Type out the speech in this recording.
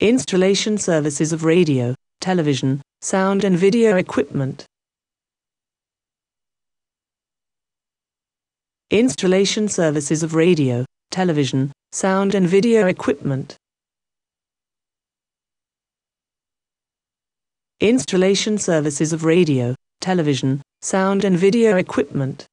installation services of radio, television, sound and video equipment. Installation services of radio, television, sound and video equipment. Installation services of radio, television, sound and video equipment.